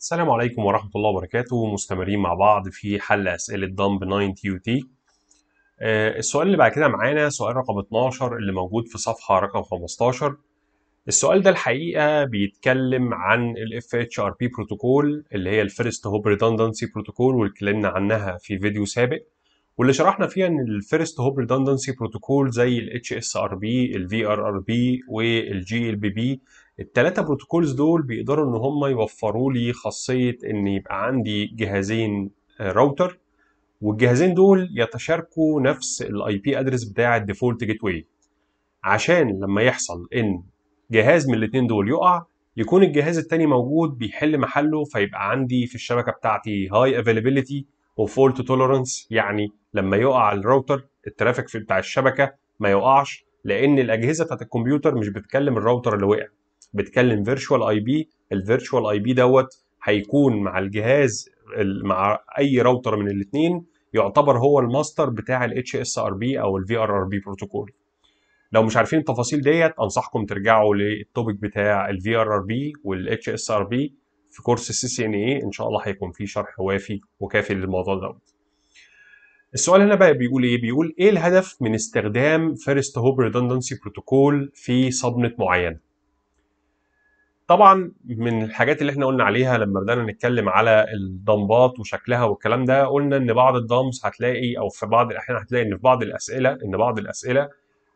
السلام عليكم ورحمة الله وبركاته مستمرين مع بعض في حل أسئلة دمب 9 تي تي آه، السؤال اللي بعد كده معانا سؤال رقم 12 اللي موجود في صفحة رقم 15 السؤال ده الحقيقة بيتكلم عن ال FHRP بروتوكول اللي هي الفيرست هوب Redundancy بروتوكول واللي اتكلمنا عنها في فيديو سابق واللي شرحنا فيها ان الفيرست هوب Redundancy بروتوكول زي ال HSRB ال VRRB وال GLBB التلاتة بروتوكولز دول بيقدروا ان هم يوفروا لي خاصيه ان يبقى عندي جهازين راوتر آه، والجهازين دول يتشاركوا نفس الاي بي ادرس بتاع الديفولت جيت واي عشان لما يحصل ان جهاز من الاتنين دول يقع يكون الجهاز التاني موجود بيحل محله فيبقى عندي في الشبكه بتاعتي هاي افيلابيلتي وفولت تولرنس يعني لما يقع الراوتر الترافيك بتاع الشبكه ما يقعش لان الاجهزه بتاعت الكمبيوتر مش بتكلم الراوتر اللي وقع بتكلم فيرتشوال اي بي الفيرتشوال اي بي دوت هيكون مع الجهاز مع اي راوتر من الاثنين يعتبر هو الماستر بتاع ال بي او ال VRRB بروتوكول لو مش عارفين التفاصيل ديت انصحكم ترجعوا للتوبيك بتاع ال VRRB وال بي في كورس السي سي ان اي ان شاء الله هيكون فيه شرح وافي وكافي للموضوع دوت السؤال هنا بقى بيقول ايه بيقول ايه الهدف من استخدام فيرست هوب ريدندنسي بروتوكول في صدمه معينه طبعا من الحاجات اللي احنا قلنا عليها لما بدانا نتكلم على الضمبات وشكلها والكلام ده قلنا ان بعض الضمبس هتلاقي او في بعض الاحيان هتلاقي ان في بعض الاسئله ان بعض الاسئله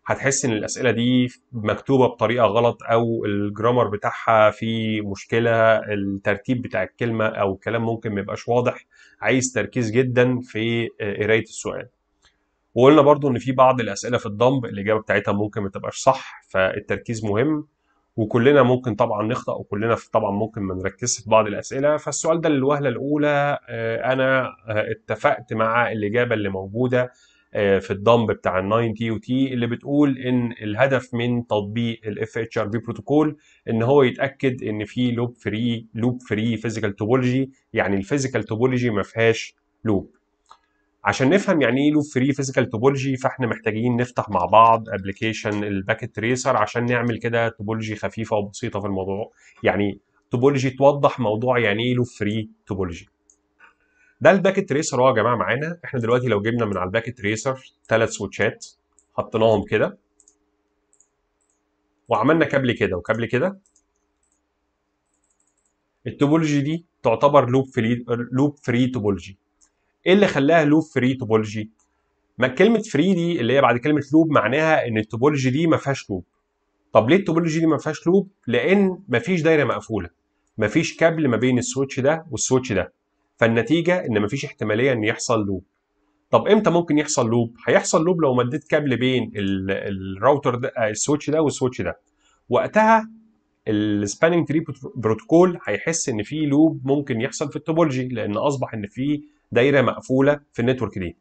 هتحس ان الاسئله دي مكتوبه بطريقه غلط او الجرامر بتاعها فيه مشكله الترتيب بتاع الكلمه او الكلام ممكن ما يبقاش واضح عايز تركيز جدا في آه، قرايه السؤال وقلنا برضو ان في بعض الاسئله في الضمب الاجابه بتاعتها ممكن ما تبقاش صح فالتركيز مهم وكلنا ممكن طبعا نخطأ وكلنا طبعا ممكن ما نركزش في بعض الأسئلة فالسؤال ده للوهلة الأولى آه، أنا آه، اتفقت مع الإجابة اللي موجودة آه، في الضمب بتاع ال 9 تي تي اللي بتقول ان الهدف من تطبيق الاف اتش ار بي بروتوكول ان هو يتاكد ان في لوب فري لوب فري فيزيكال توبولوجي يعني الفيزيكال توبولوجي ما فيهاش لوب عشان نفهم يعني ايه لوب فري فيزيكال توبولوجي فاحنا محتاجين نفتح مع بعض ابلكيشن الباكت تريسر عشان نعمل كده توبولوجي خفيفه وبسيطه في الموضوع يعني توبولوجي توضح موضوع يعني ايه لوب فري توبولوجي ده الباكت تريسر اهو يا جماعه معانا احنا دلوقتي لو جبنا من على الباكت تريسر ثلاث سويتشات حطيناهم كده وعملنا كابل كده وكابل كده التوبولوجي دي تعتبر لوب فري لوب فري توبولوجي ايه اللي خلاها لوب فري توبولوجي ما كلمه فري دي اللي هي بعد كلمه لوب معناها ان التوبولوجي دي ما فيهاش لوب طب ليه التوبولوجي دي ما فيهاش لوب لان ما فيش دايره مقفوله ما فيش كابل ما بين السويتش ده والسويتش ده فالنتيجه ان ما فيش احتماليه ان يحصل لوب طب امتى ممكن يحصل لوب هيحصل لوب لو مديت كابل بين الراوتر ده آه، السويتش ده والسويتش ده وقتها السباننج تري بروتوكول هيحس ان في لوب ممكن يحصل في التوبولوجي لان اصبح ان في دايره مقفوله في النتورك دي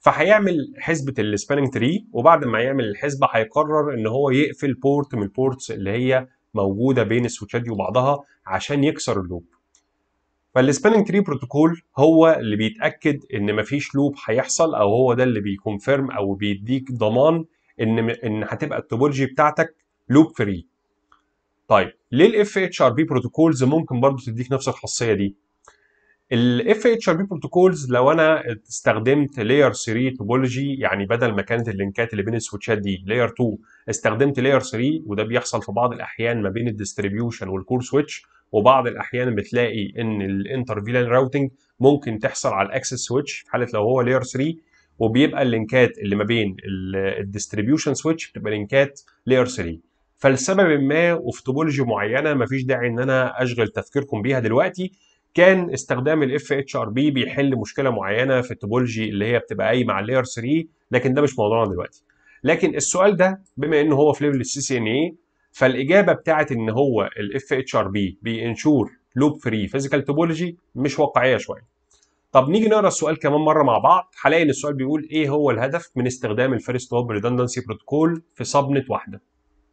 فهيعمل حسبه السباننج تري وبعد ما يعمل الحسبه هيقرر ان هو يقفل بورت من البورتس اللي هي موجوده بين السويتشات دي وبعضها عشان يكسر اللوب فالسباننج تري بروتوكول هو اللي بيتاكد ان مفيش لوب هيحصل او هو ده اللي بيكونفيرم او بيديك ضمان ان ان هتبقى التوبولوجي بتاعتك لوب فري طيب ليه الاف اتش ار بي بروتوكولز ممكن برضه تديك نفس الخاصيه دي الاف اتش ار بي بروتوكولز لو انا استخدمت لاير 3 توبولوجي يعني بدل ما كانت اللينكات اللي بين السويتشات دي لاير 2 استخدمت لاير 3 وده بيحصل في بعض الاحيان ما بين الديستريبيوشن والكور سويتش وبعض الاحيان بتلاقي ان الانتر فيلان راوتنج ممكن تحصل على الاكسس سويتش في حاله لو هو لاير 3 وبيبقى اللينكات اللي ما بين الديستريبيوشن سويتش بتبقى لينكات لاير 3 فلسبب ما وفي توبولوجي معينه مفيش داعي ان انا اشغل تفكيركم بيها دلوقتي كان استخدام الاف اتش ار بي بيحل مشكله معينه في التوبولوجي اللي هي بتبقى قايمه على اللاير 3 لكن ده مش موضوعنا دلوقتي لكن السؤال ده بما ان هو في ليفل السي سي ان اي فالاجابه بتاعت ان هو الاف اتش ار بي بينشور لوب فري فيزيكال توبولوجي مش واقعيه شويه طب نيجي نقرا السؤال كمان مره مع بعض هنلاقي ان السؤال بيقول ايه هو الهدف من استخدام الفيرست هوب ريدندنسي بروتوكول في صبنه واحده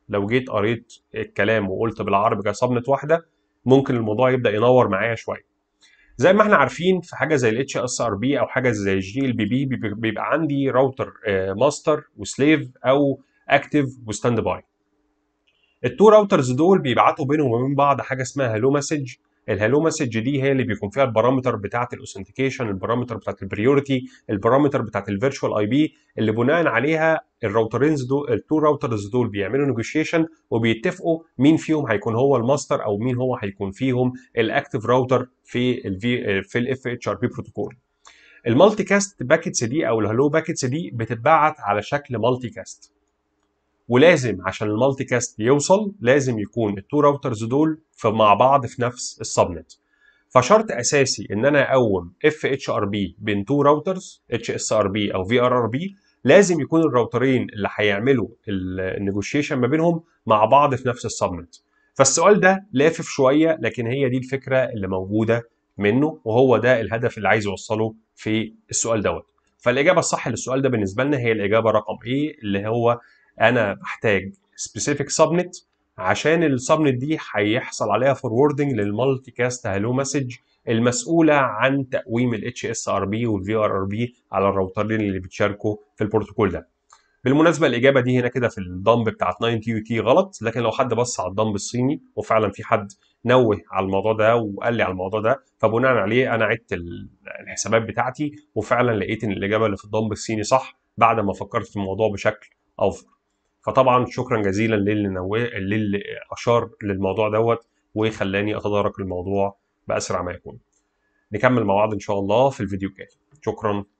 لو جيت قريت الكلام وقلت بالعربي كصبنه واحده ممكن الموضوع يبدا ينور معايا شويه زي ما احنا عارفين في حاجه زي الاتش اس ار بي او حاجه زي الجي ال بي بي بيبقى عندي راوتر ماستر وسليف او اكتف وستاند باي التو راوترز دول بيبعتوا بينهم وبين بعض حاجه اسمها هلو مسج الهالو مسج دي هي اللي بيكون فيها البارامتر بتاعه الاوثنتيكيشن البارامتر بتاعه البريورتي البارامتر بتاعه الفيرتشوال اي بي اللي بناء عليها الراوترينز دول التو راوترز دول بيعملوا نيجوشيشن وبيتفقوا مين فيهم هيكون هو الماستر او مين هو هيكون فيهم الاكتف راوتر في الـ في الاف اتش ار بي بروتوكول المالتي كاست باكيتس دي او الهالو باكيتس دي بتتبعت على شكل مالتي كاست ولازم عشان المالتي كاست يوصل لازم يكون التو راوترز دول في مع بعض في نفس السبنت فشرط اساسي ان انا اقوم اف اتش ار بي بين تو راوترز اتش اس ار بي او في ار ار بي لازم يكون الراوترين اللي هيعملوا النيجوشيشن ما بينهم مع بعض في نفس السبنت فالسؤال ده لافف شويه لكن هي دي الفكره اللي موجوده منه وهو ده الهدف اللي عايز يوصله في السؤال دوت فالاجابه الصح للسؤال ده بالنسبه لنا هي الاجابه رقم ايه اللي هو انا بحتاج سبيسيفيك سبنت عشان السبنت دي هيحصل عليها فوروردنج للمالتي كاست هالو مسج المسؤوله عن تقويم الاتش اس ار بي والفي ار ار بي على الراوترين اللي بتشاركوا في البروتوكول ده. بالمناسبه الاجابه دي هنا كده في الضم بتاعت 9 تي يو تي غلط لكن لو حد بص على الضم الصيني وفعلا في حد نوه على الموضوع ده وقال لي على الموضوع ده فبناء عليه انا عدت الحسابات بتاعتي وفعلا لقيت ان الاجابه اللي في الضم الصيني صح بعد ما فكرت في الموضوع بشكل اوفر. فطبعا شكرا جزيلا للي نو... للي اشار للموضوع دوت وخلاني اتدارك الموضوع باسرع ما يكون نكمل مع بعض ان شاء الله في الفيديو الجاي شكرا